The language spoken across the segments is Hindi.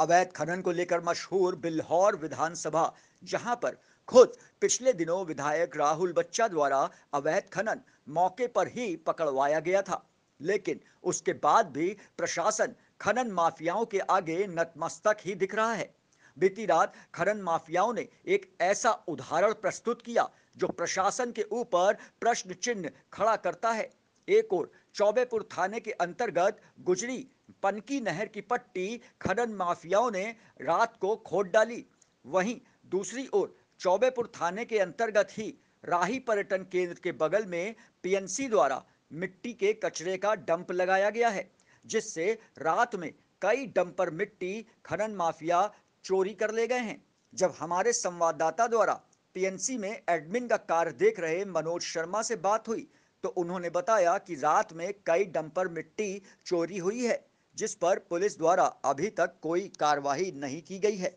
अवैध खनन को लेकर मशहूर बिल्हौर विधानसभा जहां पर खुद पिछले दिनों विधायक राहुल बच्चा द्वारा अवैध खनन मौके पर ही पकड़वाया गया था लेकिन उसके बाद भी प्रशासन खनन माफियाओं के आगे नतमस्तक ही दिख रहा है बीती रात खनन माफियाओं ने एक ऐसा उदाहरण प्रस्तुत किया जो प्रशासन के ऊपर प्रश्न चिन्ह खड़ा करता है एक और चौबेपुर थाने के अंतर्गत गुजरी पनकी नहर की पट्टी खनन माफियाओं ने रात को खोद डाली वहीं दूसरी ओर चौबेपुर थाने के अंतर्गत ही राही पर्यटन केंद्र के बगल में पीएनसी द्वारा मिट्टी के कचरे का डंप लगाया गया है जिससे रात में कई डंपर मिट्टी खनन माफिया चोरी कर ले गए हैं जब हमारे संवाददाता द्वारा पीएनसी में एडमिन का कार्य देख रहे मनोज शर्मा से बात हुई तो उन्होंने बताया कि रात में कई डंपर मिट्टी चोरी हुई है जिस पर पुलिस द्वारा अभी तक कोई कार्यवाही नहीं की गई है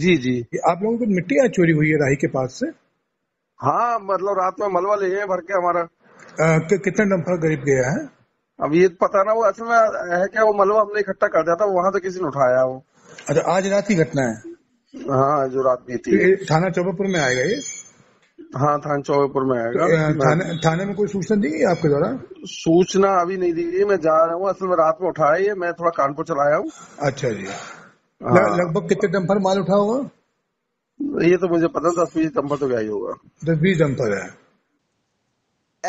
जी जी आप लोगों को मिट्टी आज चोरी हुई है राही के पास से हाँ मतलब रात में मलबा ले भर के हमारा कि, कितने डंपर गरीब गया है अब ये तो पता ना वो असल में है क्या वो मलबा हमने इकट्ठा कर दिया था वहां तो किसी ने उठाया वो अच्छा आज रात की घटना है हाँ जो रात बीती थाना चौबापुर में आएगा ये हाँ थान चौबेपुर में आएगा तो, थाने, थाने में कोई सूचना दी आपके द्वारा सूचना अभी नहीं दी गई मैं जा रहा हूँ असल में रात में उठाया ये मैं थोड़ा कानपुर चलाया हूँ अच्छा जी हाँ। लगभग कितने डम्पर माल उठा होगा ये तो मुझे पता दस बीस डम्पर तो क्या ही होगा दस बीस डम्पर है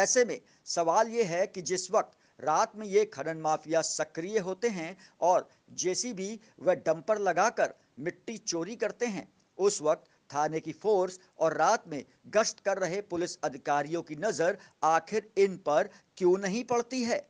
ऐसे में सवाल ये है कि जिस वक्त रात में ये खनन माफिया सक्रिय होते हैं और जेसीबी व डंपर लगाकर मिट्टी चोरी करते हैं उस वक्त थाने की फोर्स और रात में गश्त कर रहे पुलिस अधिकारियों की नज़र आखिर इन पर क्यों नहीं पड़ती है